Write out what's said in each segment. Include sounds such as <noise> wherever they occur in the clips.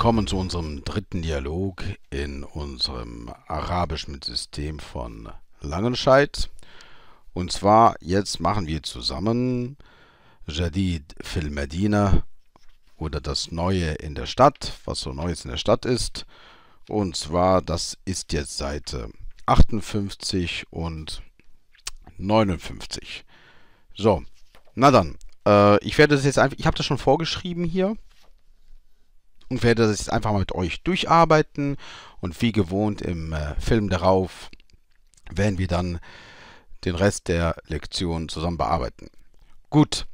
Willkommen zu unserem dritten Dialog in unserem Arabisch mit System von Langenscheid. Und zwar jetzt machen wir zusammen Jadid fil Medina oder das Neue in der Stadt, was so Neues in der Stadt ist. Und zwar, das ist jetzt Seite 58 äh, und 59. So, na dann, äh, ich werde das jetzt einfach, ich habe das schon vorgeschrieben hier und werde das jetzt einfach mal mit euch durcharbeiten. Und wie gewohnt im äh, Film darauf werden wir dann den Rest der Lektion zusammen bearbeiten. Gut,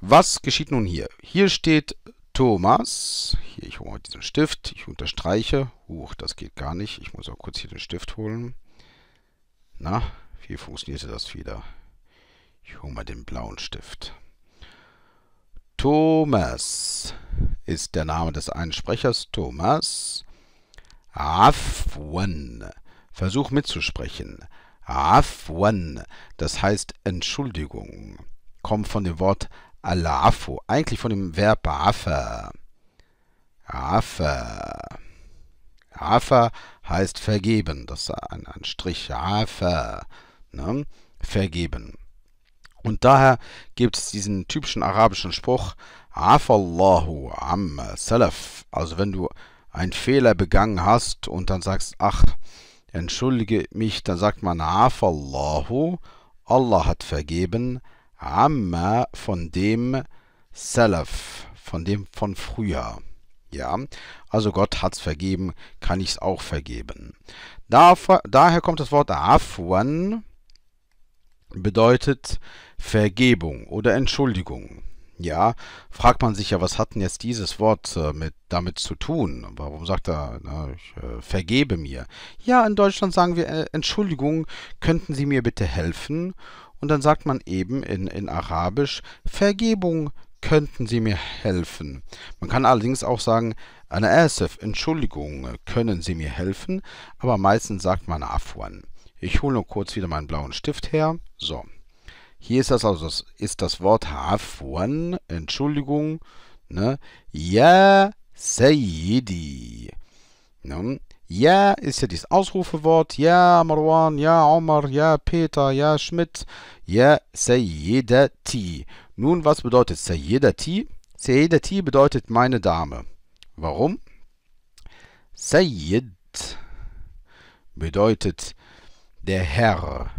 was geschieht nun hier? Hier steht Thomas, hier, ich hole mal diesen Stift, ich unterstreiche, huch, das geht gar nicht, ich muss auch kurz hier den Stift holen. Na, wie funktionierte das wieder? Ich hole mal den blauen Stift. Thomas ist der Name des Einsprechers. Thomas. Afwan. Versuch mitzusprechen. Afwan. Das heißt Entschuldigung. Kommt von dem Wort alafu. Eigentlich von dem Verb afa. Afa. Afa heißt vergeben. Das ist ein, ein Strich. Afa. Ne? Vergeben. Und daher gibt es diesen typischen arabischen Spruch, Afallahu amma salaf. Also wenn du einen Fehler begangen hast und dann sagst, ach, entschuldige mich, dann sagt man Afallahu, Allah hat vergeben, amma von dem salaf, von dem von früher. Ja, also Gott hat's vergeben, kann ich es auch vergeben. Daher kommt das Wort Afwan, bedeutet Vergebung oder Entschuldigung. Ja, fragt man sich ja, was hat denn jetzt dieses Wort äh, mit, damit zu tun? Warum sagt er, na, ich äh, vergebe mir? Ja, in Deutschland sagen wir, äh, Entschuldigung, könnten Sie mir bitte helfen? Und dann sagt man eben in, in Arabisch, Vergebung, könnten Sie mir helfen? Man kann allerdings auch sagen, eine Asif, Entschuldigung, können Sie mir helfen? Aber meistens sagt man Afwan. Ich hole nur kurz wieder meinen blauen Stift her. So, hier ist das also ist das Wort Hafwan, Entschuldigung, ne? Ja, Sayyidi. Ne? Ja ist ja dieses Ausrufewort. Ja, Marwan, ja, Omar, ja, Peter, ja, Schmidt, ja, Sayyidati. Nun, was bedeutet Sayyidati? Sayyidati bedeutet meine Dame. Warum? Sayyid bedeutet der Herr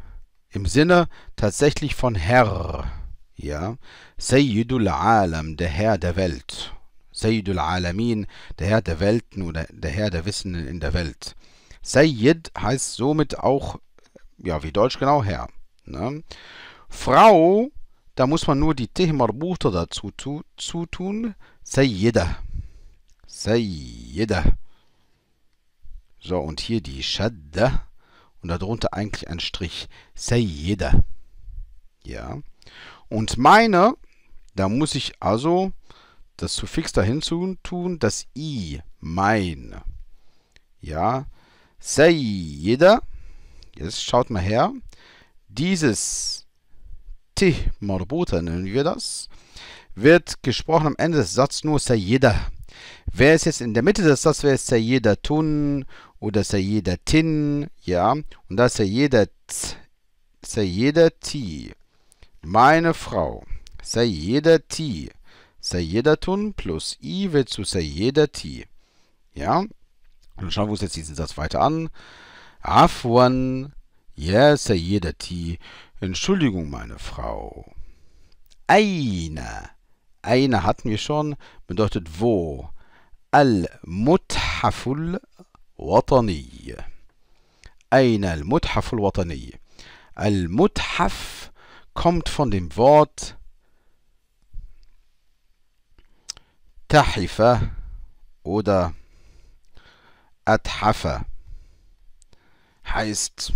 im Sinne tatsächlich von Herr. Ja, Sayyidul Alam, der Herr der Welt. Sayyidul Alamin, der Herr der Welten oder der Herr der Wissenden in der Welt. Sayyid heißt somit auch, ja, wie deutsch genau, Herr. Ne? Frau, da muss man nur die Tehmarbuta dazu tu, zutun. Sayyida. Sayyida. So, und hier die Shadda und darunter eigentlich ein Strich. Sayyida. Ja. Und meine, da muss ich also das Suffix dahin tun, das i, mein. Ja. Sayyida. Jetzt schaut mal her. Dieses T Marbuta nennen wir das, wird gesprochen am Ende des Satzes nur Sayyida. Wer ist jetzt in der Mitte des Satzes, wäre es Sayyida tun oder Sayyidatin, ja, und das Sayyidat, Sayyidati, meine Frau, Sayyidati, Sayyidatun plus i wird zu Sayyidati, ja, und schauen wir uns jetzt diesen Satz weiter an, Afwan, ja, Sayyidati, Entschuldigung, meine Frau, Aina, Aina hatten wir schon, bedeutet wo, Al-Muthaful وطني أين المتحف الوطني المتحف kommt von dem Wort Tahifa oder Athafa heißt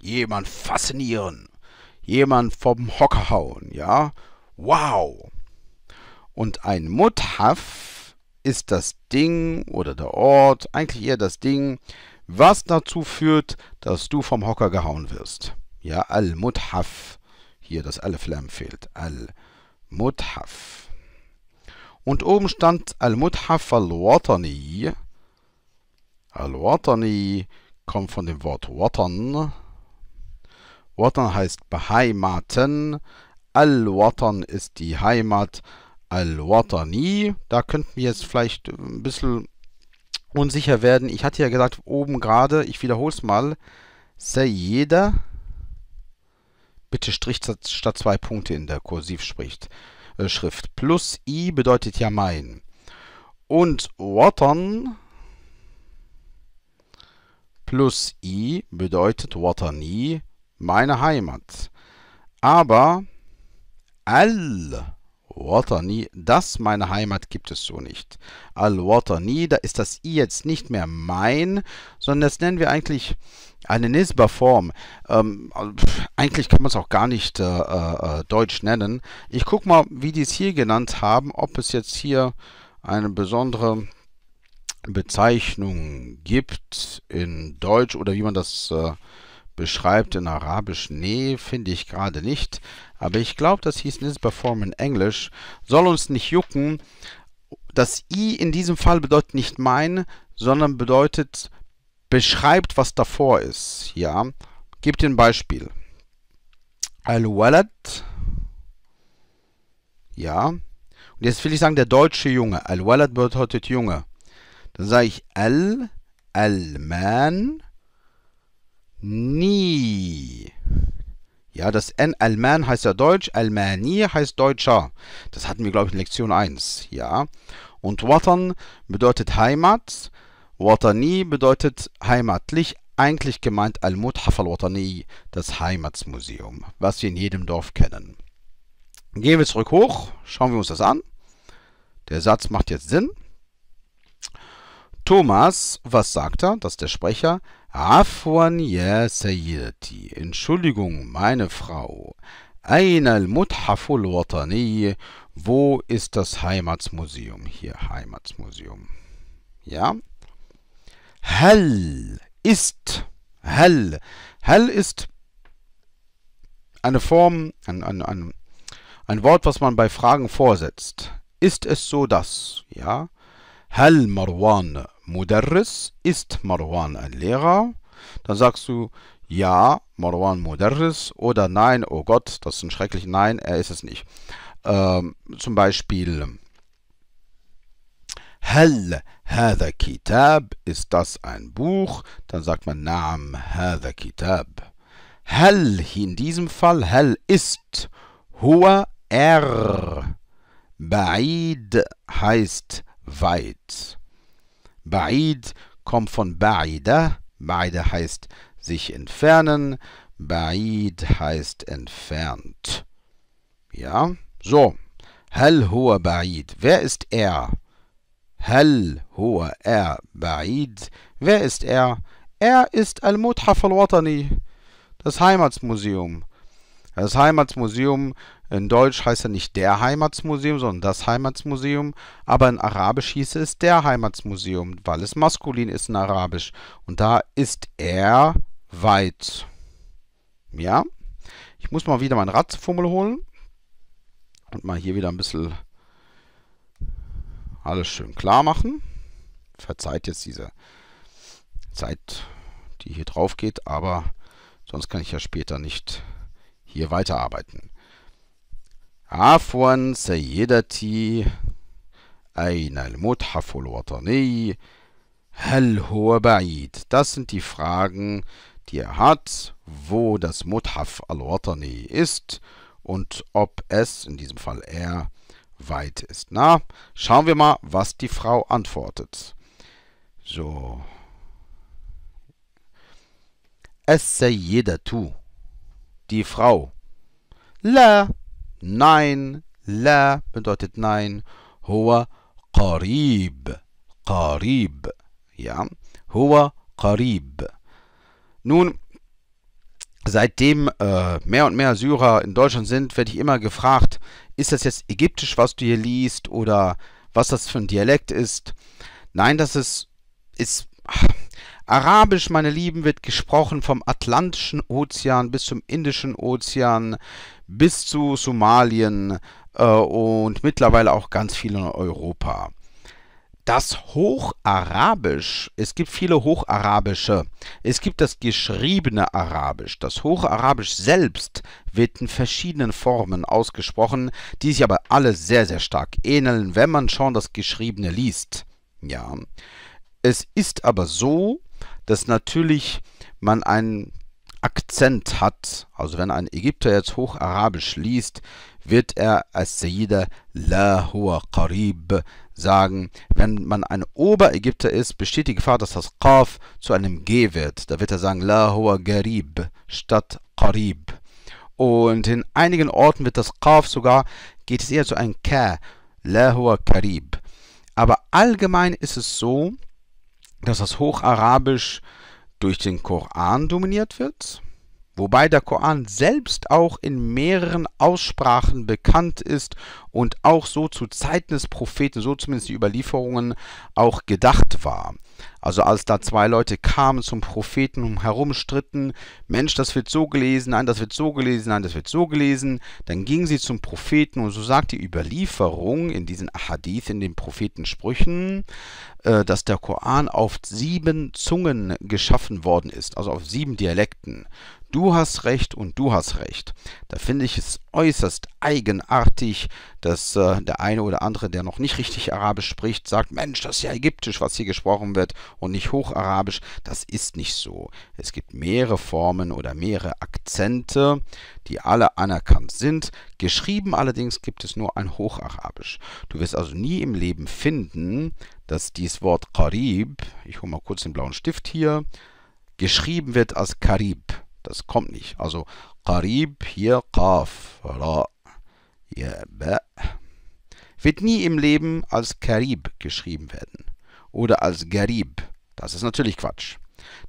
jemand faszinieren, jemand vom Hocker hauen, ja? Wow! Und ein Muthaf ist das Ding oder der Ort, eigentlich eher das Ding, was dazu führt, dass du vom Hocker gehauen wirst. Ja, Al-Muthaf. Hier das Al-Flam fehlt. Al-Muthaf. Und oben stand Al-Muthaf al-Watani. Al-Watani kommt von dem Wort Watan. Watan heißt beheimaten. Al-Watan ist die Heimat. Al-Watani. Da könnten wir jetzt vielleicht ein bisschen unsicher werden. Ich hatte ja gesagt, oben gerade, ich wiederhole es mal, Sayyida, bitte Strich statt zwei Punkte in der Kursivschrift. Äh, Schrift. Plus I bedeutet ja mein. Und Watan plus I bedeutet Watani, meine Heimat. Aber Al Watani, das meine Heimat gibt es so nicht. Al-Watani, da ist das I jetzt nicht mehr mein, sondern das nennen wir eigentlich eine Nisba-Form. Ähm, eigentlich kann man es auch gar nicht äh, äh, deutsch nennen. Ich gucke mal, wie die es hier genannt haben, ob es jetzt hier eine besondere Bezeichnung gibt in Deutsch oder wie man das äh, beschreibt in Arabisch. Nee, finde ich gerade nicht. Aber ich glaube, das hieß Nisperform in Englisch. Soll uns nicht jucken. Das I in diesem Fall bedeutet nicht mein, sondern bedeutet beschreibt, was davor ist. Ja, gebt ein Beispiel. Al-Walad. Ja. Und jetzt will ich sagen, der deutsche Junge. Al-Walad bedeutet Junge. Dann sage ich Al, Al-Man, Nie. Ja, das N Alman heißt ja Deutsch, Almani heißt Deutscher. Das hatten wir, glaube ich, in Lektion 1. Ja. Und Watan bedeutet Heimat. Watani bedeutet heimatlich, eigentlich gemeint Al-Muthaf watani das Heimatsmuseum, was wir in jedem Dorf kennen. Gehen wir zurück hoch, schauen wir uns das an. Der Satz macht jetzt Sinn. Thomas, was sagt er? Das ist der Sprecher. Afwan ya سيدتي Entschuldigung, meine Frau. أين المتحف الوطني Wo ist das Heimatsmuseum? Hier Heimatsmuseum. Ja? Hell ist. Hell. Hell ist eine Form, ein, ein, ein, ein Wort, was man bei Fragen vorsetzt. Ist es so dass, Ja? Hell Marwan. Mudarris, ist Marwan ein Lehrer? Dann sagst du, ja, Marwan Mudarris oder nein, oh Gott, das ist ein schreckliches Nein, er ist es nicht. Ähm, zum Beispiel, Hal هذا Kitab? Ist das ein Buch? Dann sagt man Naam هذا Kitab. Hal in diesem Fall Hal ist Hua er. Ba'id heißt weit. Ba'id kommt von Ba'ida. Ba'ida heißt sich entfernen. Ba'id heißt entfernt. Ja, so. Hal hoher Ba'id. Wer ist er? Hal hoher er Ba'id. Wer ist er? Er ist Al-Muthaf al-Watani, das Heimatsmuseum. Das Heimatsmuseum in Deutsch heißt er nicht der Heimatsmuseum, sondern das Heimatsmuseum, aber in Arabisch hieß es der Heimatsmuseum, weil es maskulin ist in Arabisch. Und da ist er weit. Ja, ich muss mal wieder meinen Ratzefummel holen und mal hier wieder ein bisschen alles schön klar machen. Verzeiht jetzt diese Zeit, die hier drauf geht, aber sonst kann ich ja später nicht hier weiterarbeiten. عفوا سيدتي أين المتحف الوطني هل هو بعيد Das sind die Fragen, die er hat, wo das Muthaf al-Watani ist und ob es, in diesem Fall er, weit ist. Na, schauen wir mal, was die Frau antwortet. So. Es sei jeder tu. Die Frau. La. Nein. La bedeutet nein. Huwa qarib. Qarib. Ja. Huwa qarib. Nun, seitdem äh, mehr und mehr Syrer in Deutschland sind, werde ich immer gefragt, ist das jetzt ägyptisch, was du hier liest oder was das für ein Dialekt ist? Nein, das ist, ist ach, Arabisch, meine Lieben, wird gesprochen vom Atlantischen Ozean bis zum Indischen Ozean, bis zu Somalien äh, und mittlerweile auch ganz viel in Europa. Das Hocharabisch, es gibt viele Hocharabische. Es gibt das geschriebene Arabisch. Das Hocharabisch selbst wird in verschiedenen Formen ausgesprochen, die sich aber alle sehr, sehr stark ähneln, wenn man schon das Geschriebene liest. Ja. Es ist aber so, dass natürlich man einen Akzent hat. Also wenn ein Ägypter jetzt Hocharabisch liest, wird er als Sayyida La Hua Qarib sagen. Wenn man ein Oberägypter ist, besteht die Gefahr, dass das Qaf zu einem G wird. Da wird er sagen La Hua Garib statt Qarib. Und in einigen Orten wird das Qaf sogar, geht es eher zu einem K. La Hua Qarib. Aber allgemein ist es so, dass das Hocharabisch durch den Koran dominiert wird, wobei der Koran selbst auch in mehreren Aussprachen bekannt ist und auch so zu Zeiten des Propheten, so zumindest die Überlieferungen, auch gedacht war. Also als da zwei Leute kamen zum Propheten und herumstritten, Mensch, das wird so gelesen, nein, das wird so gelesen, nein, das wird so gelesen, dann gingen sie zum Propheten und so sagt die Überlieferung in diesen Hadith, in den Prophetensprüchen, äh, dass der Koran auf sieben Zungen geschaffen worden ist, also auf sieben Dialekten du hast recht und du hast recht. Da finde ich es äußerst eigenartig, dass äh, der eine oder andere, der noch nicht richtig Arabisch spricht, sagt, Mensch, das ist ja ägyptisch, was hier gesprochen wird und nicht Hocharabisch. Das ist nicht so. Es gibt mehrere Formen oder mehrere Akzente, die alle anerkannt sind. Geschrieben allerdings gibt es nur ein Hocharabisch. Du wirst also nie im Leben finden, dass dieses Wort Karib, ich hole mal kurz den blauen Stift hier, geschrieben wird als Karib. Das kommt nicht. Also Qarib hier Qaf, Ra, ja, Ba. Wird nie im Leben als Karib geschrieben werden. Oder als Garib. Das ist natürlich Quatsch.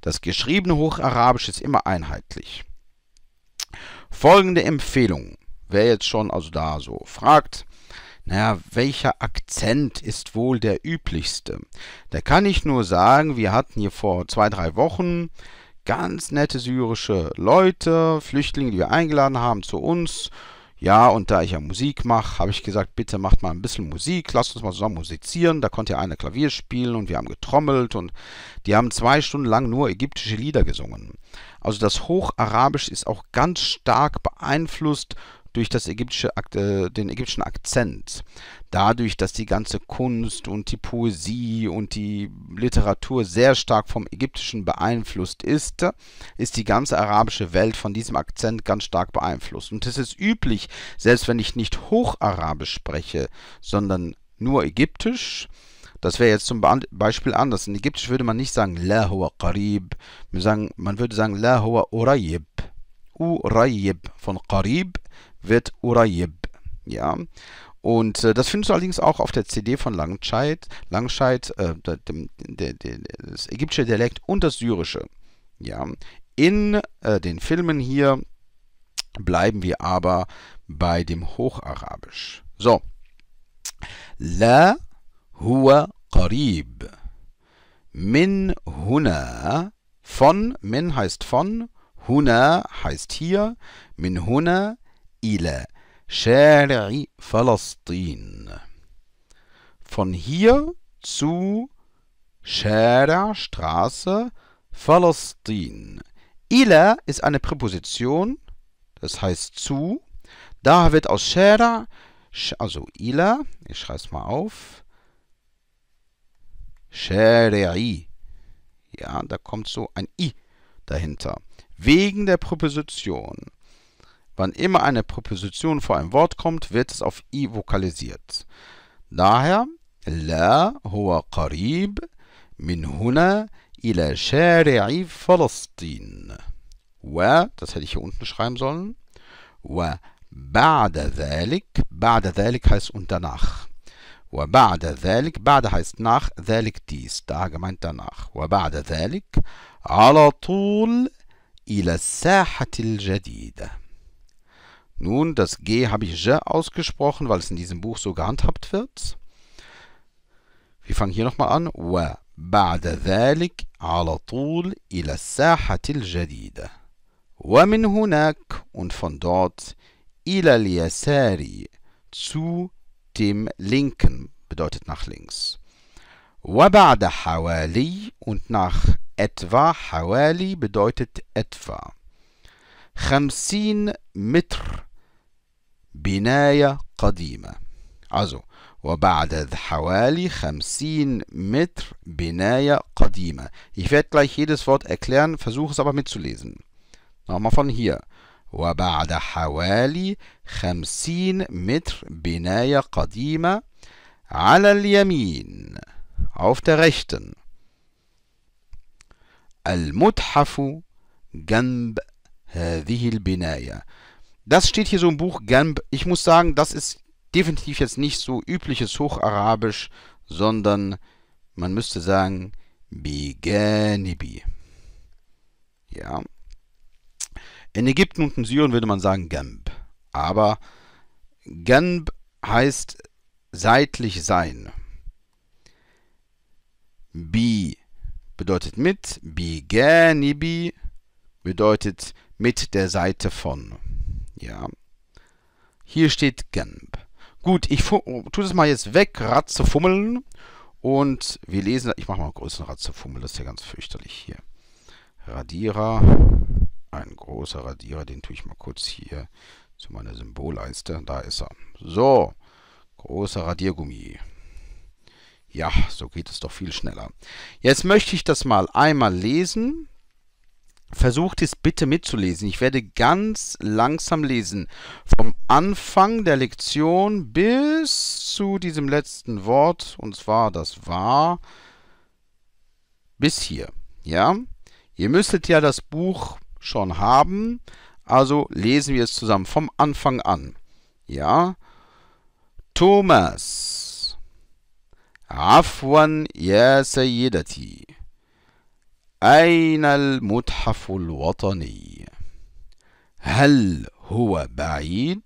Das geschriebene Hocharabisch ist immer einheitlich. Folgende Empfehlung. Wer jetzt schon also da so fragt, naja, welcher Akzent ist wohl der üblichste? Da kann ich nur sagen, wir hatten hier vor zwei, drei Wochen Ganz nette syrische Leute, Flüchtlinge, die wir eingeladen haben zu uns. Ja, und da ich ja Musik mache, habe ich gesagt, bitte macht mal ein bisschen Musik, lasst uns mal zusammen musizieren. Da konnte ja einer Klavier spielen und wir haben getrommelt und die haben zwei Stunden lang nur ägyptische Lieder gesungen. Also das Hocharabisch ist auch ganz stark beeinflusst durch das ägyptische, äh, den ägyptischen Akzent dadurch, dass die ganze Kunst und die Poesie und die Literatur sehr stark vom Ägyptischen beeinflusst ist, ist die ganze arabische Welt von diesem Akzent ganz stark beeinflusst. Und es ist üblich, selbst wenn ich nicht Hocharabisch spreche, sondern nur Ägyptisch, das wäre jetzt zum Beispiel anders. In Ägyptisch würde man nicht sagen La huwa qarib, man würde sagen La huwa urayib. Urayib. Von qarib wird urayib. Ja, und äh, das findest du allerdings auch auf der CD von Langscheid, Langscheid, äh, dem, der, der, das ägyptische Dialekt und das syrische. Ja. In äh, den Filmen hier bleiben wir aber bei dem Hocharabisch. So. La huwa qarib. Min huna. Von, min heißt von, huna heißt hier, min huna ila. شارع فلسطين von hier zu شارع Straße Palästin. Ila ist eine Präposition, das heißt zu. Da wird aus Schära, also Ila, ich schreibe es mal auf, Schära'i. Ja, da kommt so ein I dahinter. Wegen der Präposition. Wann immer eine Präposition vor ein Wort kommt, wird es auf i vokalisiert. Daher La huwa qarib min huna ila shari'i Palästin. Wa, das hätte ich hier unten schreiben sollen. Wa ba'da dhalik, ba'da dhalik heißt und danach. Wa ba'da dhalik, ba'da heißt nach, dhalik dies, da gemeint danach. Wa ba'da dhalik, ala tul ila sahati al-jadida. Nun, das G habe ich J ausgesprochen, weil es in diesem Buch so gehandhabt wird. Wir fangen hier nochmal an. وبعد ذلك على طول إلى الساحة الجديدة. ومن هناك und von dort إلى اليسار zu dem linken bedeutet nach links. وبعد حوالي und nach etwa حوالي bedeutet etwa. خمسين متر بناية قديمة عزو وبعد حوالي خمسين متر بناية قديمة Ich werde gleich jedes Wort erklären, versuche es aber mitzulesen. Nochmal وبعد حوالي خمسين متر بناية قديمة على اليمين auf der المتحف جنب هذه البنايه Das steht hier so im Buch Gamb. Ich muss sagen, das ist definitiv jetzt nicht so übliches Hocharabisch, sondern man müsste sagen Beganibi. Ja. In Ägypten und in Syrien würde man sagen Gamb. Aber Gamb heißt seitlich sein. Bi bedeutet mit, Beganibi bedeutet mit der Seite von. Ja. Hier steht Gamp. Gut, ich tue das mal jetzt weg, Ratzefummel. Und wir lesen, ich mache mal einen großen Ratzefummel, das ist ja ganz fürchterlich hier. Radierer, ein großer Radierer, den tue ich mal kurz hier zu meiner Symbolleiste. Da ist er. So, großer Radiergummi. Ja, so geht es doch viel schneller. Jetzt möchte ich das mal einmal lesen. Versucht es bitte mitzulesen. Ich werde ganz langsam lesen. Vom Anfang der Lektion bis zu diesem letzten Wort, und zwar das war, bis hier. Ja? Ihr müsstet ja das Buch schon haben, also lesen wir es zusammen vom Anfang an. Ja? Thomas. Afwan ya Sayyidati. أين المتحف الوطني؟ هل هو بعيد؟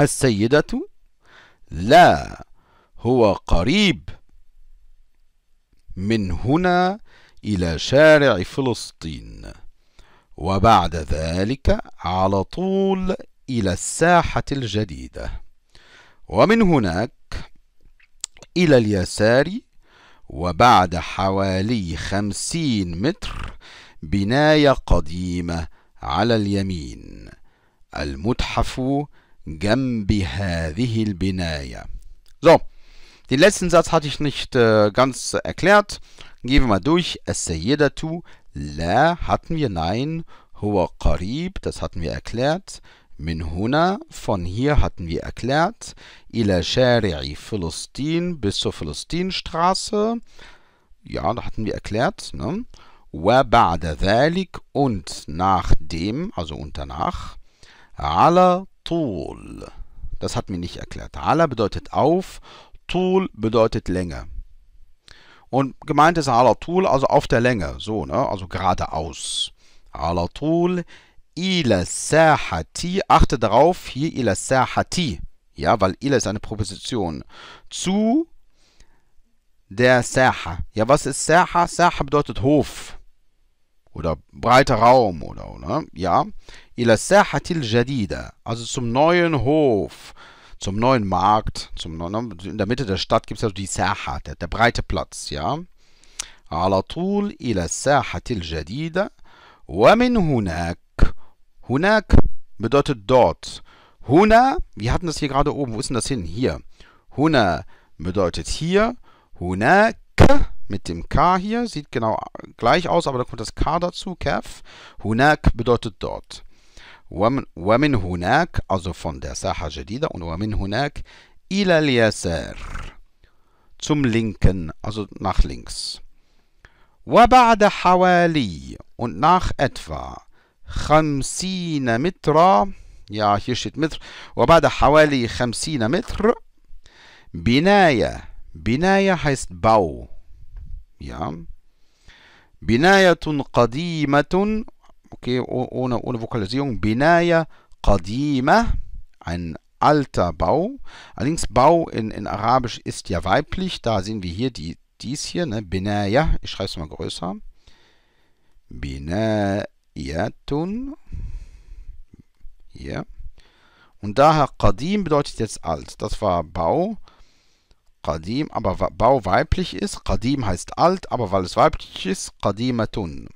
السيدة لا هو قريب من هنا إلى شارع فلسطين وبعد ذلك على طول إلى الساحة الجديدة ومن هناك إلى اليسار وبعد حوالي خمسين متر بناية قديمة على اليمين المتحف جنب هذه البناية So, den letzten Satz hatte ich nicht äh, ganz erklärt. Gehen wir mal durch. السيدة لا hatten wir, nein. هو قريب, das hatten wir erklärt. من هنا von hier hatten wir erklärt ila شارع Philistin bis zur Philistinstraße. Ja, da hatten wir erklärt. Ne? وبعد ذلك und nach dem, also und danach, على طول. Das hatten wir nicht erklärt. Ala bedeutet auf, Tul bedeutet Länge. Und gemeint ist Ala Tul, also auf der Länge, so, ne? also geradeaus. Ala Tul ila sahati, achte darauf, hier ila sahati, ja, weil ila ist eine Proposition, zu der Saha. Ja, was ist Saha? Saha bedeutet Hof oder breiter Raum oder, oder? ja. Ila sahatil jadida, also zum neuen Hof, zum neuen Markt, zum neuen, ne, in der Mitte der Stadt gibt es also die Saha, der, der breite Platz, ja. على طول إلى الساحة الجديدة ومن هناك Hunak bedeutet dort. Huna, wir hatten das hier gerade oben. Wo ist denn das hin? Hier. Huna bedeutet hier. Hunak mit dem K hier. Sieht genau gleich aus, aber da kommt das K dazu. Kaf. Hunak bedeutet dort. Wamin Hunak, also von der Saha Jadida und Wamin Hunak ila liyasar. Zum Linken, also nach links. Wabada Hawali und nach etwa. خمسين مترا ja hier steht متر وبعد حوالي خمسين متر بناية بناية heißt Bau ja بناية قديمة okay ohne ohne Vokalisierung بناية قديمة ein alter Bau. Allerdings Bau in, in Arabisch ist ja weiblich. Da sehen wir hier die, dies hier, ne? Binaya. Ich schreibe es mal größer. Binaya ja tun. Ja. Und daher Qadim bedeutet jetzt alt. Das war Bau. Qadim, aber Bau weiblich ist. Qadim heißt alt, aber weil es weiblich ist, Qadimatun.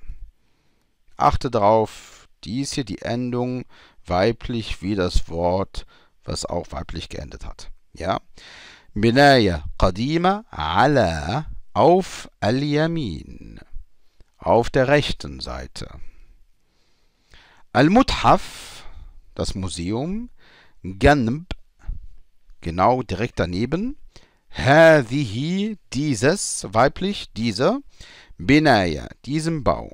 Achte darauf, dies hier die Endung weiblich wie das Wort, was auch weiblich geendet hat. Ja. Binaya Qadima ala auf Al-Yamin. Auf der rechten Seite. Al-Muthaf, das Museum, Ganb, genau direkt daneben, Hadihi, dieses, weiblich, dieser, Binaya, diesem Bau.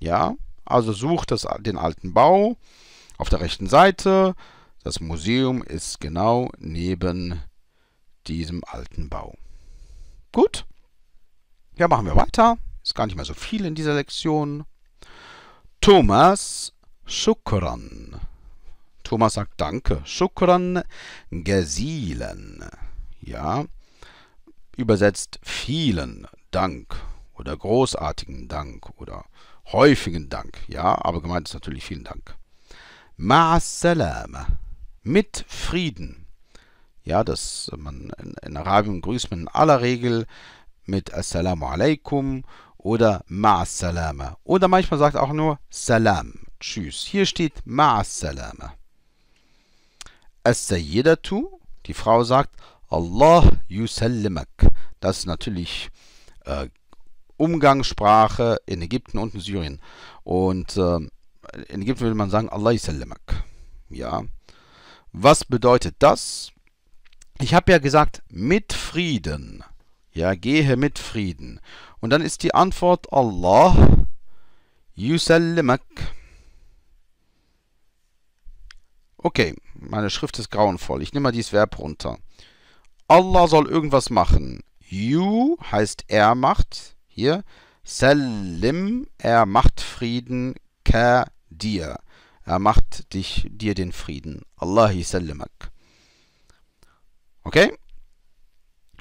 Ja, also sucht das, den alten Bau auf der rechten Seite. Das Museum ist genau neben diesem alten Bau. Gut. Ja, machen wir weiter. Ist gar nicht mehr so viel in dieser Lektion. Thomas Schukran. Thomas sagt Danke. Schukran gesielen. Ja. Übersetzt vielen Dank oder großartigen Dank oder häufigen Dank. Ja, aber gemeint ist natürlich vielen Dank. Ma'assalama. Mit Frieden. Ja, dass man in, in Arabien grüßt man in aller Regel mit Assalamu alaikum oder Ma'as-Salama. Oder manchmal sagt auch nur Salam, Tschüss. Hier steht Ma'as-Salama. As-Sayyidatu, die Frau sagt Allah yusallimak. Das ist natürlich äh, Umgangssprache in Ägypten und in Syrien. Und äh, in Ägypten würde man sagen Allah yusallimak. Ja. Was bedeutet das? Ich habe ja gesagt, mit Frieden. Ja, gehe mit Frieden. Und dann ist die Antwort Allah yusallimak. Okay, meine Schrift ist grauenvoll. Ich nehme mal dieses Verb runter. Allah soll irgendwas machen. You heißt er macht. Hier. Salim, er macht Frieden. Ka dir. Er macht dich, dir den Frieden. Allahi sallimak. Okay?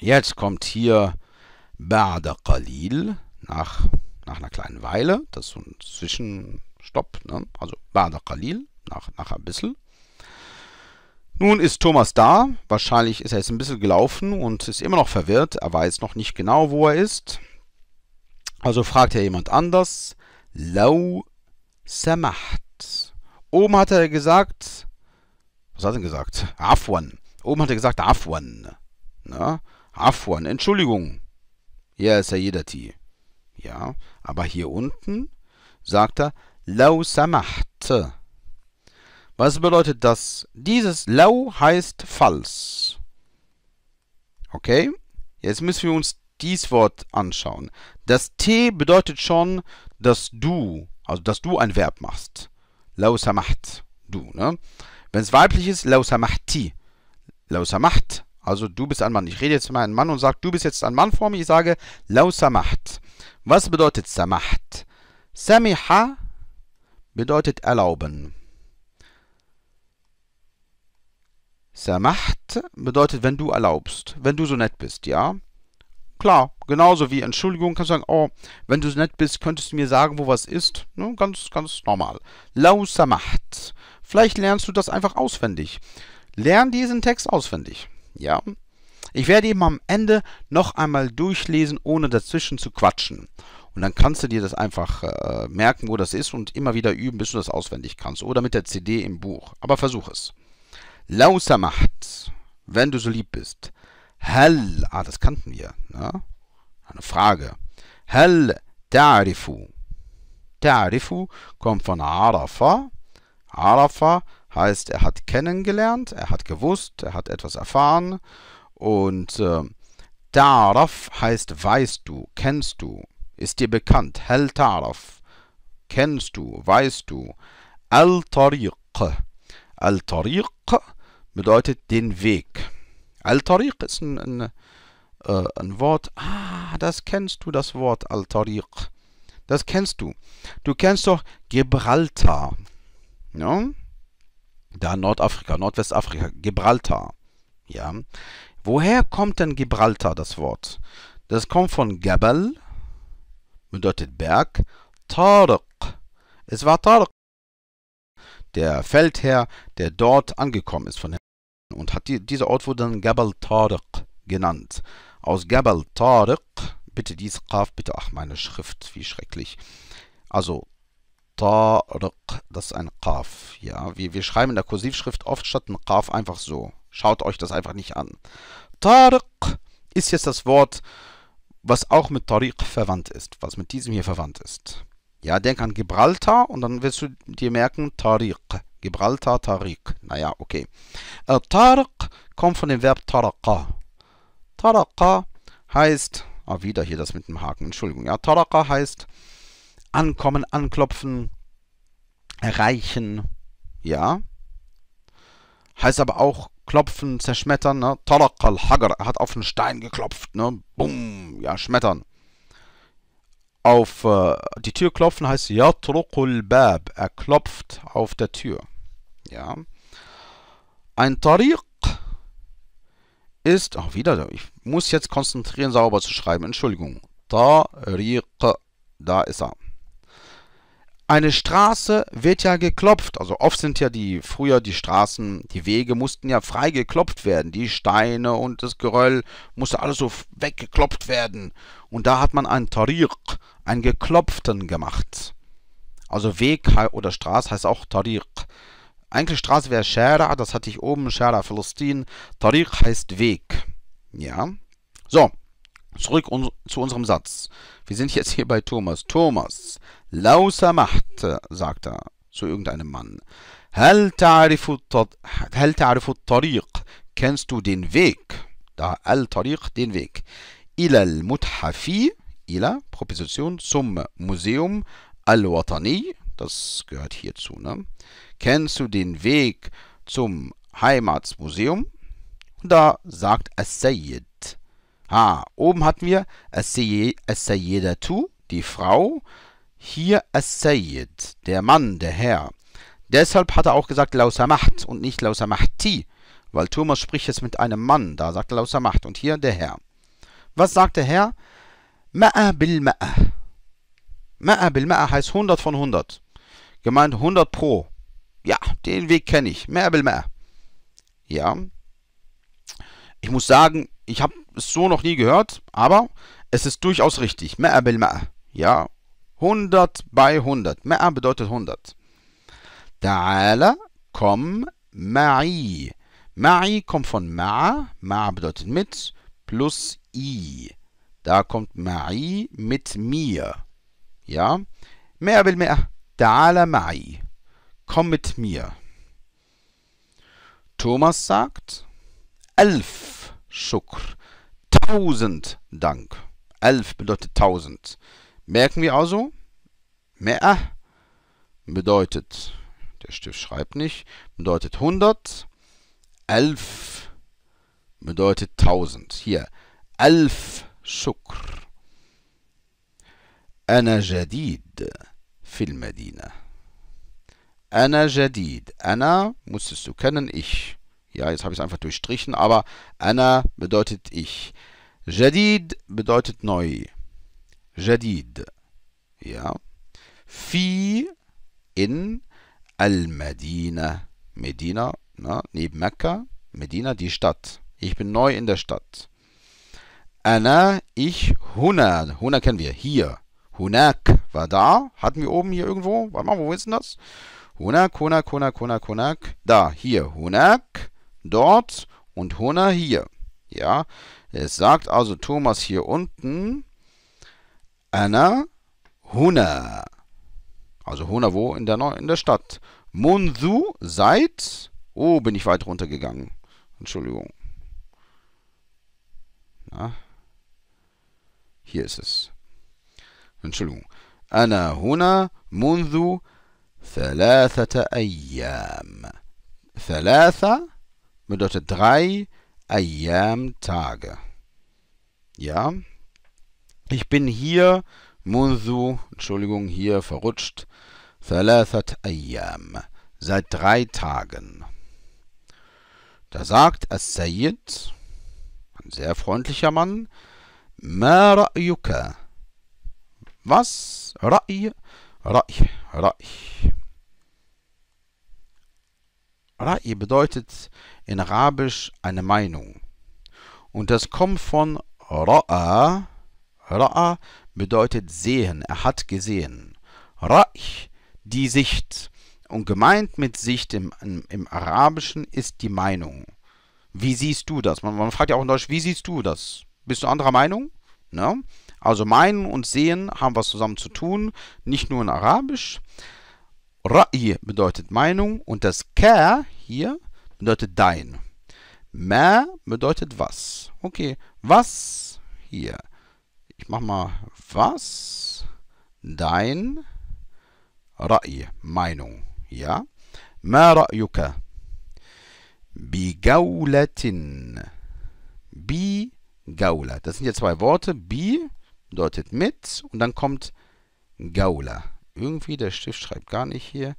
Jetzt kommt hier Ba'da Khalil, nach, nach einer kleinen Weile, das ist so ein Zwischenstopp, ne? also Ba'da Khalil, nach, nach ein bisschen. Nun ist Thomas da, wahrscheinlich ist er jetzt ein bisschen gelaufen und ist immer noch verwirrt, er weiß noch nicht genau, wo er ist. Also fragt er jemand anders, Lau Samacht. Oben hat er gesagt, was hat er gesagt? Afwan. Oben hat er gesagt Afwan. Ne? Afwan, Entschuldigung. Ja, Sayyidati. Ja, aber hier unten sagt er Lau Samacht. Was bedeutet das? Dieses Lau heißt falls. Okay? Jetzt müssen wir uns dies Wort anschauen. Das T bedeutet schon, dass du, also dass du ein Verb machst. Lau Samacht. Du, ne? Wenn es weiblich ist, Lau Samachti. Lau Samacht also du bist ein Mann. Ich rede jetzt mit meinem Mann und sage, du bist jetzt ein Mann vor mir. Ich sage, lau samacht. Was bedeutet samaht? Samiha bedeutet erlauben. Samaht bedeutet, wenn du erlaubst, wenn du so nett bist, ja? Klar, genauso wie Entschuldigung kannst du sagen, oh, wenn du so nett bist, könntest du mir sagen, wo was ist. Ne? Ganz, ganz normal. Lau samacht. Vielleicht lernst du das einfach auswendig. Lern diesen Text auswendig. Ja? Ich werde ihm am Ende noch einmal durchlesen, ohne dazwischen zu quatschen. Und dann kannst du dir das einfach äh, merken, wo das ist und immer wieder üben, bis du das auswendig kannst. Oder mit der CD im Buch. Aber versuch es. Lauser macht, wenn du so lieb bist. Hell, ah, das kannten wir. Ne? Eine Frage. Hell ta'rifu. Ta'rifu kommt von Arafa. Arafa Heißt, er hat kennengelernt, er hat gewusst, er hat etwas erfahren. Und äh, Daraf heißt weißt du, kennst du, ist dir bekannt. Hel Taraf, kennst du, weißt du. Al-Tariq. Al-Tariq bedeutet den Weg. Al-Tariq ist ein, ein, äh, ein, Wort. Ah, das kennst du, das Wort Al-Tariq. Das kennst du. Du kennst doch Gibraltar. Ja? Ne? Da Nordafrika, Nordwestafrika, Gibraltar. Ja. Woher kommt denn Gibraltar, das Wort? Das kommt von Gabal, bedeutet Berg, Tariq. Es war Tariq, der Feldherr, der dort angekommen ist von Und hat die, dieser Ort wurde dann Gabal Tariq genannt. Aus Gabal Tariq, bitte dies Kaf, bitte, ach meine Schrift, wie schrecklich. Also Tariq, das ist ein Qaf. Ja, wir, wir schreiben in der Kursivschrift oft statt ein Qaf einfach so. Schaut euch das einfach nicht an. Tariq ist jetzt das Wort, was auch mit Tariq verwandt ist, was mit diesem hier verwandt ist. Ja, denk an Gibraltar und dann wirst du dir merken Tariq. Gibraltar, Tariq. Naja, okay. Äh, Tariq kommt von dem Verb Taraqa. Taraqa heißt, ah, wieder hier das mit dem Haken, Entschuldigung. Ja, Taraqa heißt ankommen, anklopfen, erreichen, ja. Heißt aber auch klopfen, zerschmettern, ne? Talakal Hagar, er hat auf einen Stein geklopft, ne? Bumm, ja, schmettern. Auf äh, die Tür klopfen heißt Yatrukul Bab, er klopft auf der Tür, ja. Ein Tariq ist, auch wieder, ich muss jetzt konzentrieren, sauber zu schreiben, Entschuldigung. Tariq, da ist er eine Straße wird ja geklopft. Also oft sind ja die, früher die Straßen, die Wege mussten ja frei geklopft werden. Die Steine und das Geröll musste alles so weggeklopft werden. Und da hat man einen Tariq, einen geklopften gemacht. Also Weg oder Straße heißt auch Tariq. Eigentlich Straße wäre Shara, das hatte ich oben, Shara Philistin. Tariq heißt Weg. Ja. So, zurück un zu unserem Satz. Wir sind jetzt hier bei Thomas. Thomas, Lausamacht, sagt er zu irgendeinem Mann. Hal ta'rifu tariq? Kennst du den Weg? Da al-tariq, den Weg. Ila al-muthafi, ila, Proposition, zum Museum al-watani, das gehört hierzu, ne? Kennst du den Weg zum Heimatsmuseum? Da sagt As-Sayyid. Ah, oben hatten wir As-Sayyidatu, die Frau, hier As-Sayyid, der Mann, der Herr. Deshalb hat er auch gesagt Lausamacht und nicht Lausamachti, weil Thomas spricht es mit einem Mann, da sagt Lausamacht und hier der Herr. Was sagt der Herr? Ma'a bil Ma'a. Ma'a bil Ma'a heißt 100 von 100. Gemeint 100 pro. Ja, den Weg kenne ich. Ma'a bil Ma'a. Ja. Ich muss sagen, ich habe es so noch nie gehört, aber es ist durchaus richtig. Ma'a bil Ma'a. Ja, 100 bei 100. Ma'a bedeutet 100. Ta'ala, komm, ma'i. Ma'i kommt von ma'a. Ma'a bedeutet mit plus i. Da kommt ma'i mit mir. Ja? Ma'a bil ma'a. Ta'ala ma'i. Komm mit mir. Thomas sagt, elf Schukr. Tausend Dank. Elf bedeutet tausend. Merken wir also, mehr ah, bedeutet, der Stift schreibt nicht, bedeutet 100, 11 bedeutet 1000. Hier, 11 Shukr. Anna Jadid, Filmedina. Anna Jadid, Anna, musstest du kennen, ich. Ja, jetzt habe ich es einfach durchstrichen, aber Anna bedeutet ich. Jadid bedeutet neu. جديد ja في in Al-Madina, Medina ne? neben Mekka Medina die Stadt ich bin neu in der Stadt Anna ich Huna Huna kennen wir hier Hunak war da hatten wir oben hier irgendwo warte mal wo ist denn das Hunak Hunak Hunak Hunak Hunak da hier Hunak dort und Huna hier ja es sagt also Thomas hier unten Anna Huna. Also Huna wo? In der, in der Stadt. Munzu seit... Oh, bin ich weit runtergegangen. Entschuldigung. Na? Hier ist es. Entschuldigung. Anna Huna Munzu thalathata أيام ثلاثة bedeutet drei أيام Tage. Ja, ich bin hier, Munzu, Entschuldigung, hier verrutscht, Thalathat Ayyam, seit drei Tagen. Da sagt As-Sayyid, ein sehr freundlicher Mann, Ma ra'yuka? Was? Ra'i? Ra'i, Ra'i. Ra'i bedeutet in Arabisch eine Meinung. Und das kommt von Ra'a, Ra'a bedeutet sehen, er hat gesehen. Ra'ch, die Sicht. Und gemeint mit Sicht im, im, im, Arabischen ist die Meinung. Wie siehst du das? Man, man, fragt ja auch in Deutsch, wie siehst du das? Bist du anderer Meinung? Ne? Also meinen und sehen haben was zusammen zu tun, nicht nur in Arabisch. Ra'i bedeutet Meinung und das Ka hier bedeutet dein. Ma bedeutet was. Okay, was hier. Ich mach mal was dein Ra'i, Meinung, ja? Ma ما رأيك bi gaula. Das sind ja zwei Worte. Bi bedeutet mit und dann kommt Gaula. Irgendwie, der Stift schreibt gar nicht hier.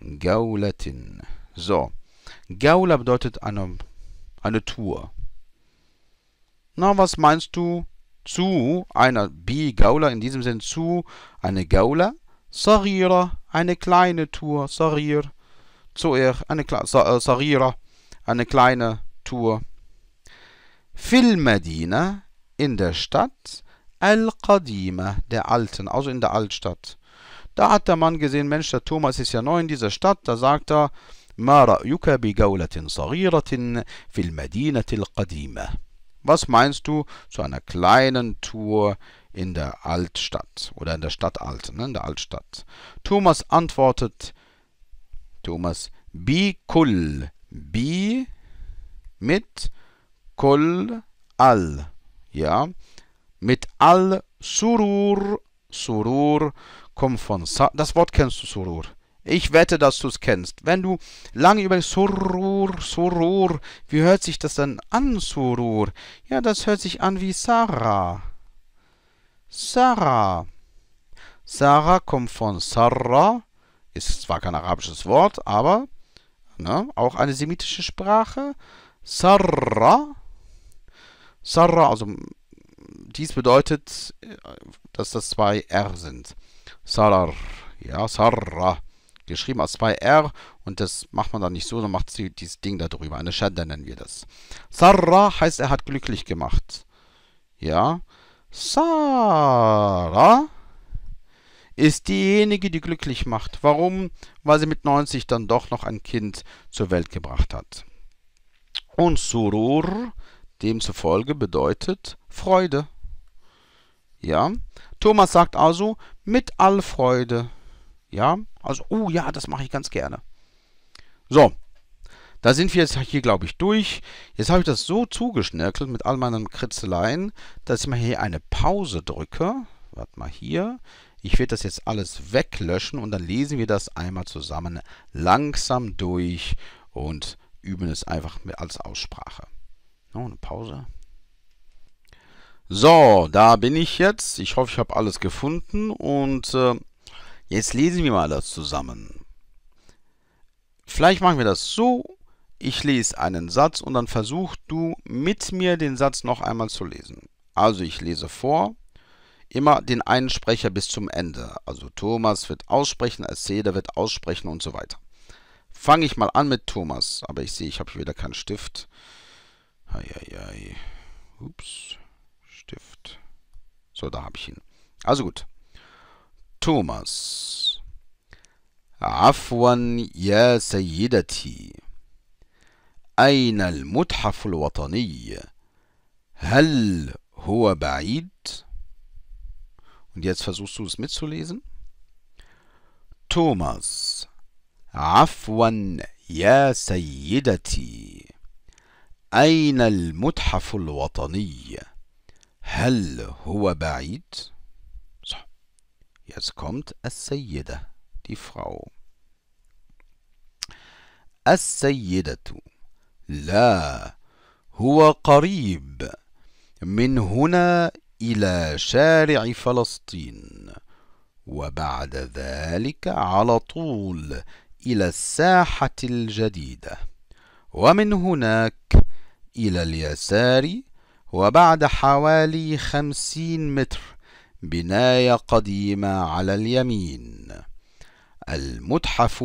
Gaulatin. So. Gaula bedeutet eine, eine Tour. Na, was meinst du zu einer Bi-Gaula, in diesem Sinn zu eine Gaula, Sarira, eine kleine Tour, Sarir, Zuir, eine, Kle äh, Sarira, eine kleine Tour. Fil Medina, in der Stadt, Al-Qadima, der Alten, also in der Altstadt. Da hat der Mann gesehen, Mensch, der Thomas ist ja neu in dieser Stadt, da sagt er, ما رأيك بجولة صغيرة في Til Qadima. Was meinst du zu einer kleinen Tour in der Altstadt oder in der Stadt Alt, ne, in der Altstadt? Thomas antwortet, Thomas, bi kull, bi mit kull al, ja, mit al surur, surur, kommt von, Sa das Wort kennst du, surur, ich wette, dass du es kennst. Wenn du lange überlegst, Surur, Surur, wie hört sich das dann an, Surur? Ja, das hört sich an wie Sarah. Sarah. Sarah kommt von Sarah, ist zwar kein arabisches Wort, aber ne, auch eine semitische Sprache. Sarah. Sarah, also dies bedeutet, äh, dass das zwei R sind. Sarar, ja, Sarah geschrieben aus 2 R und das macht man dann nicht so, sondern macht sie dieses Ding da drüber. Eine Shadda nennen wir das. Sarra heißt, er hat glücklich gemacht. Ja. Sarra ist diejenige, die glücklich macht. Warum? Weil sie mit 90 dann doch noch ein Kind zur Welt gebracht hat. Und Surur demzufolge bedeutet Freude. Ja, Thomas sagt also mit all Freude. Ja, also, oh ja, das mache ich ganz gerne. So, da sind wir jetzt hier, glaube ich, durch. Jetzt habe ich das so zugeschnörkelt mit all meinen Kritzeleien, dass ich mal hier eine Pause drücke. Warte mal hier. Ich werde das jetzt alles weglöschen und dann lesen wir das einmal zusammen langsam durch und üben es einfach mit als Aussprache. Oh, eine Pause. So, da bin ich jetzt. Ich hoffe, ich habe alles gefunden und äh, Jetzt lesen wir mal das zusammen. Vielleicht machen wir das so. Ich lese einen Satz und dann versuchst du mit mir den Satz noch einmal zu lesen. Also ich lese vor. Immer den einen Sprecher bis zum Ende. Also Thomas wird aussprechen, Erzähler wird aussprechen und so weiter. Fange ich mal an mit Thomas. Aber ich sehe, ich habe wieder keinen Stift. Eieiei. Ups. Stift. So, da habe ich ihn. Also gut. توماس عفوا يا سيدتي أين المتحف الوطني؟ هل هو بعيد؟ Und jetzt versuchst du es mitzulesen. توماس عفوا يا سيدتي أين المتحف الوطني؟ هل هو بعيد؟ Jetzt kommt السيدة, die Frau. السيدة لا هو قريب من هنا إلى شارع فلسطين وبعد ذلك على طول إلى الساحة الجديدة ومن هناك إلى اليسار وبعد حوالي خمسين متر بناية قديمة على اليمين المتحف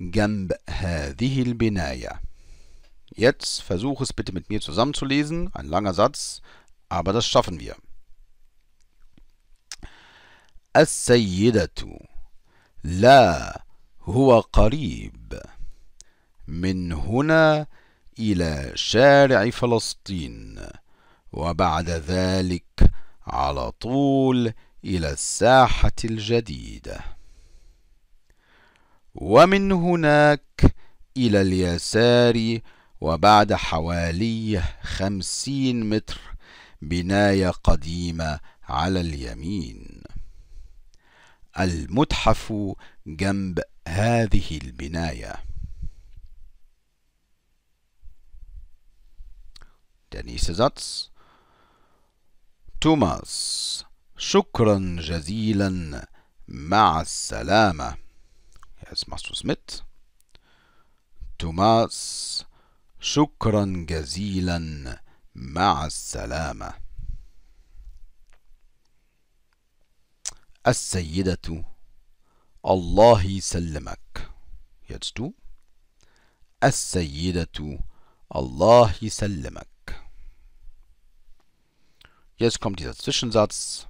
جنب هذه البناية Jetzt versuche es bitte mit mir zusammenzulesen. Ein langer Satz, aber das schaffen wir. السيدة لا هو قريب من هنا إلى شارع فلسطين وبعد ذلك على طول إلى الساحة الجديدة ومن هناك إلى اليسار وبعد حوالي خمسين متر بناية قديمة على اليمين المتحف جنب هذه البناية Der nächste Satz. توماس شكرا جزيلا مع السلامة Hier ist machst توماس شكرا جزيلا مع السلامة السيدة الله يسلمك يجدو السيدة الله يسلمك Jetzt kommt dieser Zwischensatz.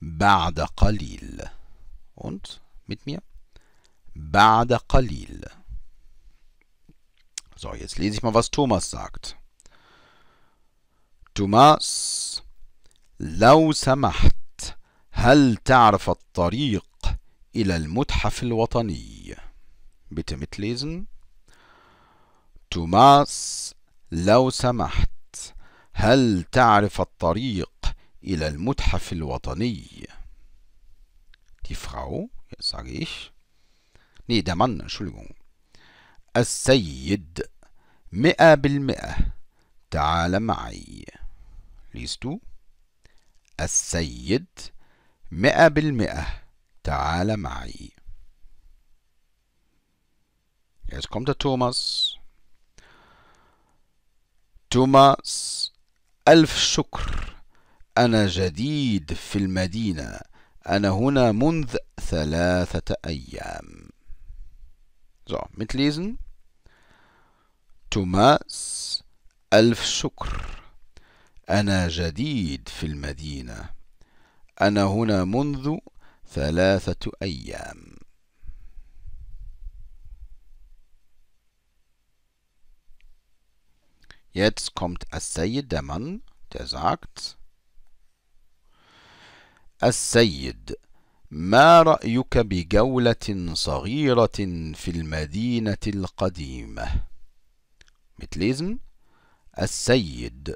Ba'da qalil. Und mit mir. Ba'da qalil. So, jetzt lese ich mal, was Thomas sagt. Thomas, لو سمحت هل تعرف الطريق إلى المتحف الوطني؟ Bitte mitlesen. Thomas, لو سمحت هل تعرف الطريق إلى المتحف الوطني؟ Die Frau, jetzt sage ich. Nee, der Mann, Entschuldigung. السيد مئة بالمئة تعال معي. Liest du? السيد مئة بالمئة تعال معي. Jetzt kommt der Thomas. Thomas ألف شكر أنا جديد في المدينة أنا هنا منذ ثلاثة أيام So, mitlesen. Thomas, ألف شكر. أنا جديد في المدينة. أنا هنا منذ ثلاثة أيام. Jetzt kommt As-Sayyid, der Mann, der sagt, السيد ما رأيك بجولة صغيرة في المدينة القديمة mitlesen السيد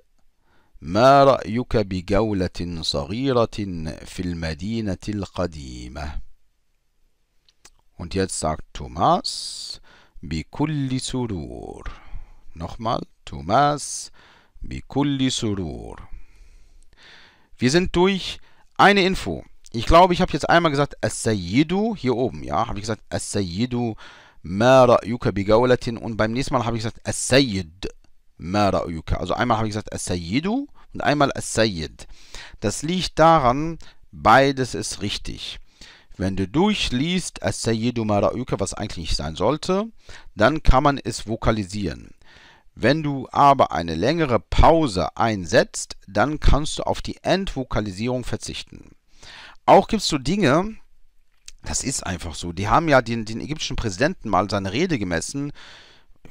ما رأيك بجولة صغيرة في المدينة القديمة Und jetzt sagt Thomas بكل سرور Nochmal, Thomas, Bikulli Surur. Wir sind durch eine Info. Ich glaube, ich habe jetzt einmal gesagt, As-Sayyidu, hier oben, ja, habe ich gesagt, As-Sayyidu, ma ra'yuka bi gawlatin. Und beim nächsten Mal habe ich gesagt, As-Sayyid, ma Yuka. Also einmal habe ich gesagt, As-Sayyidu und einmal As-Sayyid. Das liegt daran, beides ist richtig. Wenn du durchliest As-Sayyidu ma Yuka, was eigentlich nicht sein sollte, dann kann man es vokalisieren. Wenn du aber eine längere Pause einsetzt, dann kannst du auf die Endvokalisierung verzichten. Auch gibt es so Dinge, das ist einfach so. Die haben ja den, den ägyptischen Präsidenten mal seine Rede gemessen.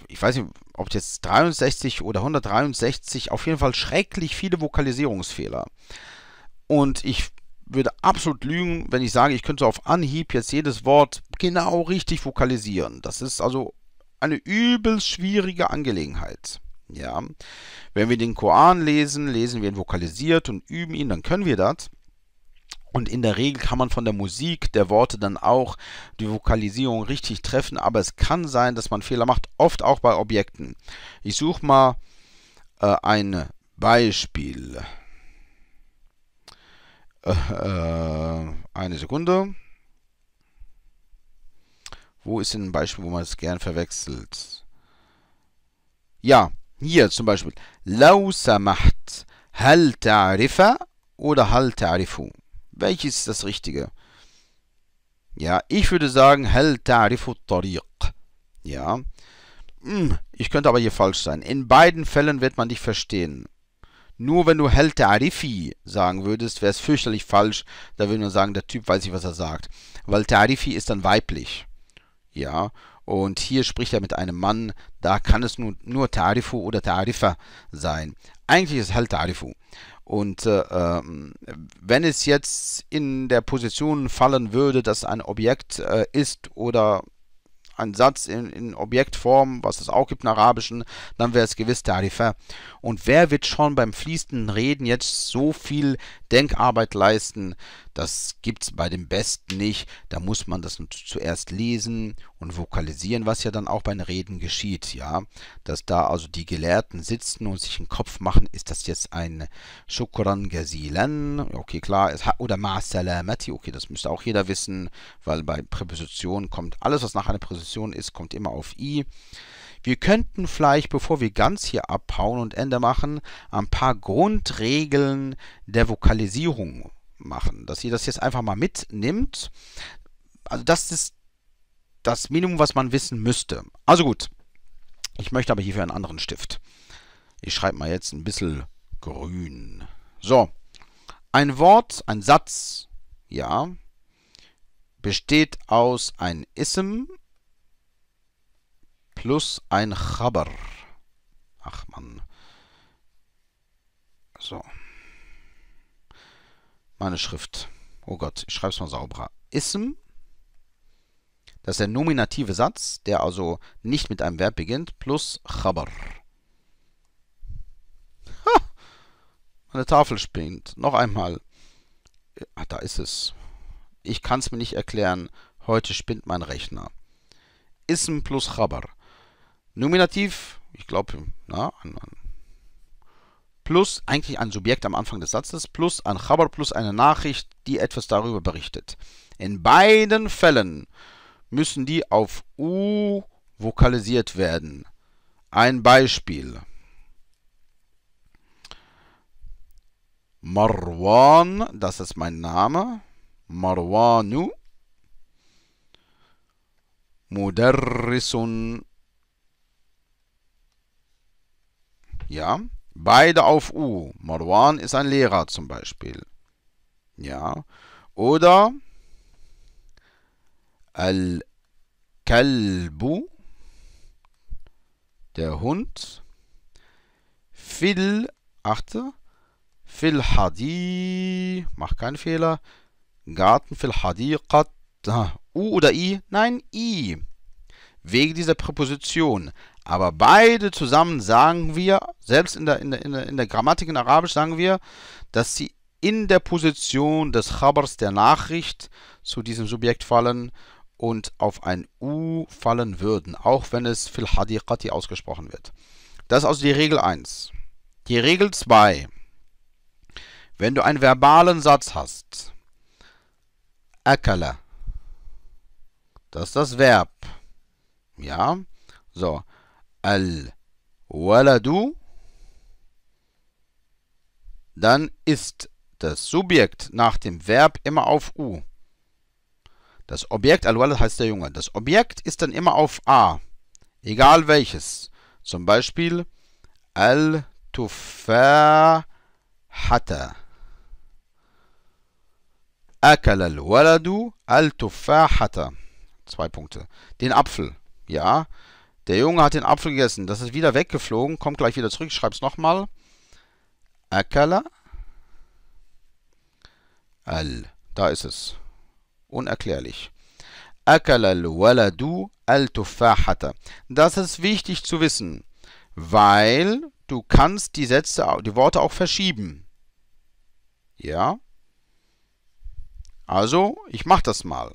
Ich weiß nicht, ob jetzt 63 oder 163, auf jeden Fall schrecklich viele Vokalisierungsfehler. Und ich würde absolut lügen, wenn ich sage, ich könnte auf Anhieb jetzt jedes Wort genau richtig vokalisieren. Das ist also eine übelst schwierige Angelegenheit. Ja, wenn wir den Koran lesen, lesen wir ihn vokalisiert und üben ihn, dann können wir das. Und in der Regel kann man von der Musik der Worte dann auch die Vokalisierung richtig treffen, aber es kann sein, dass man Fehler macht, oft auch bei Objekten. Ich suche mal äh, ein Beispiel. Äh, äh eine Sekunde. Wo ist denn ein Beispiel, wo man es gern verwechselt? Ja, hier zum Beispiel. Lau samaht. Hal ta'rifa oder hal ta'rifu? Welches ist das Richtige? Ja, ich würde sagen, hal ta'rifu tariq. Ja. Hm, ich könnte aber hier falsch sein. In beiden Fällen wird man dich verstehen. Nur wenn du hal Ta'rifi sagen würdest, wäre es fürchterlich falsch. Da würde man sagen, der Typ weiß nicht, was er sagt. Weil Ta'rifi ist dann weiblich. Ja, und hier spricht er mit einem Mann, da kann es nur, nur Tarifu oder Tarifa sein. Eigentlich ist es halt Tarifu. Und äh, ähm, wenn es jetzt in der Position fallen würde, dass ein Objekt äh, ist oder ein Satz in, in, Objektform, was es auch gibt im Arabischen, dann wäre es gewiss Tarifa. Und wer wird schon beim fließenden Reden jetzt so viel Denkarbeit leisten. Das gibt es bei dem Besten nicht. Da muss man das zuerst lesen und vokalisieren, was ja dann auch beim Reden geschieht. Ja, Dass da also die Gelehrten sitzen und sich einen Kopf machen, ist das jetzt ein Shukran Gazilan? Okay, klar. Oder Ma Salamati, okay, das müsste auch jeder wissen, weil bei Präpositionen kommt alles, was nach einer Präposition ist, kommt immer auf I. Wir könnten vielleicht, bevor wir ganz hier abhauen und Ende machen, ein paar Grundregeln der Vokalisierung machen, dass ihr das jetzt einfach mal mitnimmt. Also das ist das Minimum, was man wissen müsste. Also gut, ich möchte aber hierfür einen anderen Stift. Ich schreibe mal jetzt ein bisschen grün. So, ein Wort, ein Satz, ja, besteht aus ein Ism plus ein Chabar. Ach man. So. Meine Schrift. Oh Gott, ich schreibe es mal sauberer. Ism. Das ist der nominative Satz, der also nicht mit einem Verb beginnt, plus Chabar. Ha! Meine Tafel spinnt. Noch einmal. Ah, da ist es. Ich kann es mir nicht erklären. Heute spinnt mein Rechner. Ism plus Chabar. Nominativ, ich glaube, an, an, plus eigentlich ein Subjekt am Anfang des Satzes, plus ein Chabar, plus eine Nachricht, die etwas darüber berichtet. In beiden Fällen müssen die auf U vokalisiert werden. Ein Beispiel. Marwan, das ist mein Name. Marwanu. Mudarrisun, Ja. Beide auf U. Marwan ist ein Lehrer zum Beispiel. Ja. Oder Al-Kalbu, der Hund. Fil, achte, Fil Hadi, mach keinen Fehler. Garten Fil Hadi, ah, U oder I? Nein, I. Wegen dieser Präposition. Aber beide zusammen sagen wir, selbst in der, in der, in der, Grammatik in Arabisch sagen wir, dass sie in der Position des Khabars der Nachricht zu diesem Subjekt fallen und auf ein U fallen würden, auch wenn es fil hadiqati ausgesprochen wird. Das ist also die Regel 1. Die Regel 2. Wenn du einen verbalen Satz hast, akala, das ist das Verb. Ja, so. Al-Waladu, dann ist das Subjekt nach dem Verb immer auf U. Das Objekt, Al-Walad heißt der Junge, das Objekt ist dann immer auf A, egal welches. Zum Beispiel Al-Tufahata. Akal al-Waladu al-Tufahata. Zwei Punkte. Den Apfel, ja. Der Junge hat den Apfel gegessen. Das ist wieder weggeflogen. Kommt gleich wieder zurück. Ich Schreib's nochmal. Akala. Al. Da ist es. Unerklärlich. Akala waladu al-tufahata. Das ist wichtig zu wissen, weil du kannst die Sätze, die Worte auch verschieben. Ja? Also, ich mache das mal.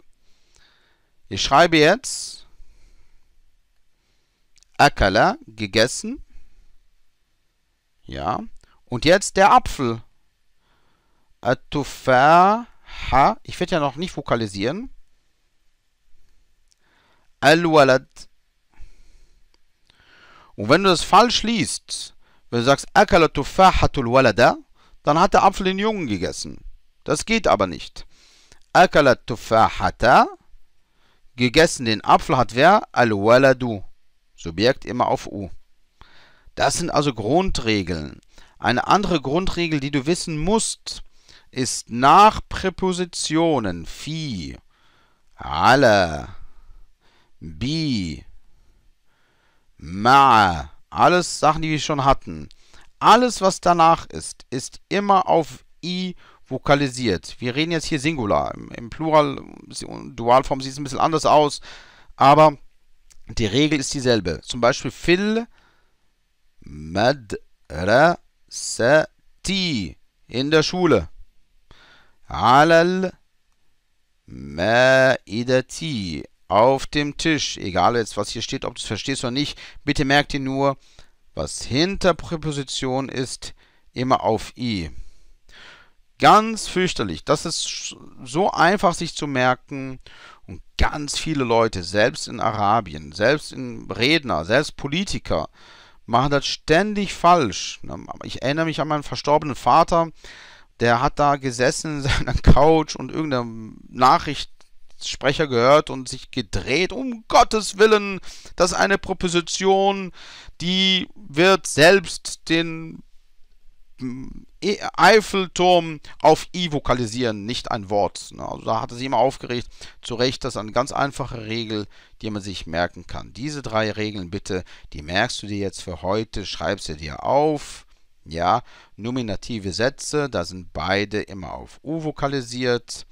Ich schreibe jetzt Akala, gegessen. Ja. Und jetzt der Apfel. Atufaha. Ich werde ja noch nicht vokalisieren. Al-Walad. Und wenn du das falsch liest, wenn du sagst Akala Tufahatul Walada, dann hat der Apfel den Jungen gegessen. Das geht aber nicht. Akala Tufahata. Gegessen den Apfel hat wer? Al-Waladu. Subjekt immer auf U. Das sind also Grundregeln. Eine andere Grundregel, die du wissen musst, ist nach Präpositionen Vieh, alle, bi, ma, alles Sachen, die wir schon hatten. Alles, was danach ist, ist immer auf i vokalisiert. Wir reden jetzt hier Singular. Im Plural, Dualform sieht es ein bisschen anders aus, aber die Regel ist dieselbe. Zum Beispiel fil madrasati in der Schule. Alal maidati auf dem Tisch. Egal jetzt, was hier steht, ob du es verstehst oder nicht. Bitte merkt ihr nur, was hinter Präposition ist, immer auf i. Ganz fürchterlich. Das ist so einfach sich zu merken. Und ganz viele Leute, selbst in Arabien, selbst in Redner, selbst Politiker, machen das ständig falsch. Ne, ich erinnere mich an meinen verstorbenen Vater, der hat da gesessen in <laughs> seiner Couch und irgendeine Nachricht Sprecher gehört und sich gedreht. Um Gottes Willen, das ist eine Proposition, die wird selbst den E, Eiffelturm auf I vokalisieren, nicht ein Wort. Also da hatte sie immer aufgeregt, zu Recht, das ist eine ganz einfache Regel, die man sich merken kann. Diese drei Regeln bitte, die merkst du dir jetzt für heute, schreib sie dir auf. Ja, nominative Sätze, da sind beide immer auf U vokalisiert.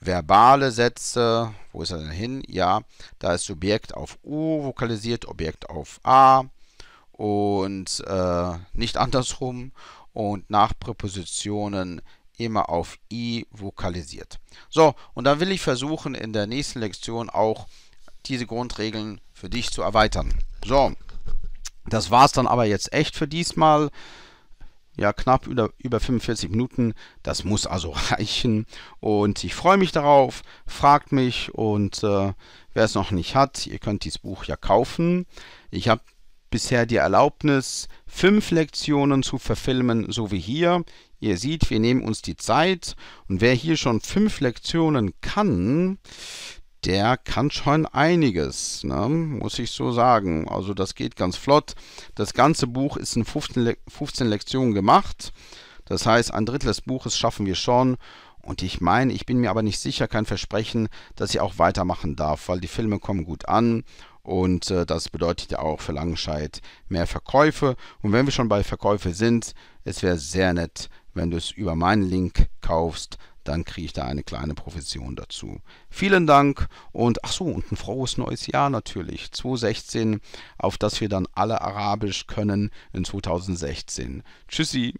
Verbale Sätze, wo ist er denn hin? Ja, da ist Subjekt auf U vokalisiert, Objekt auf A und äh, nicht andersrum und nach Präpositionen immer auf i vokalisiert. So, und dann will ich versuchen, in der nächsten Lektion auch diese Grundregeln für dich zu erweitern. So, das war es dann aber jetzt echt für diesmal. Ja, knapp über, über 45 Minuten. Das muss also <laughs> reichen. Und ich freue mich darauf. Fragt mich und äh, wer es noch nicht hat, ihr könnt dieses Buch ja kaufen. Ich habe bisher die Erlaubnis, fünf Lektionen zu verfilmen, so wie hier. Ihr seht, wir nehmen uns die Zeit und wer hier schon fünf Lektionen kann, der kann schon einiges, ne? muss ich so sagen. Also das geht ganz flott. Das ganze Buch ist in 15, Le 15 Lektionen gemacht. Das heißt, ein Drittel des Buches schaffen wir schon. Und ich meine, ich bin mir aber nicht sicher, kein Versprechen, dass ich auch weitermachen darf, weil die Filme kommen gut an und äh, das bedeutet ja auch für Langenscheid mehr Verkäufe. Und wenn wir schon bei Verkäufe sind, es wäre sehr nett, wenn du es über meinen Link kaufst, dann kriege ich da eine kleine Provision dazu. Vielen Dank und ach so, und ein frohes neues Jahr natürlich, 2016, auf das wir dann alle Arabisch können in 2016. Tschüssi!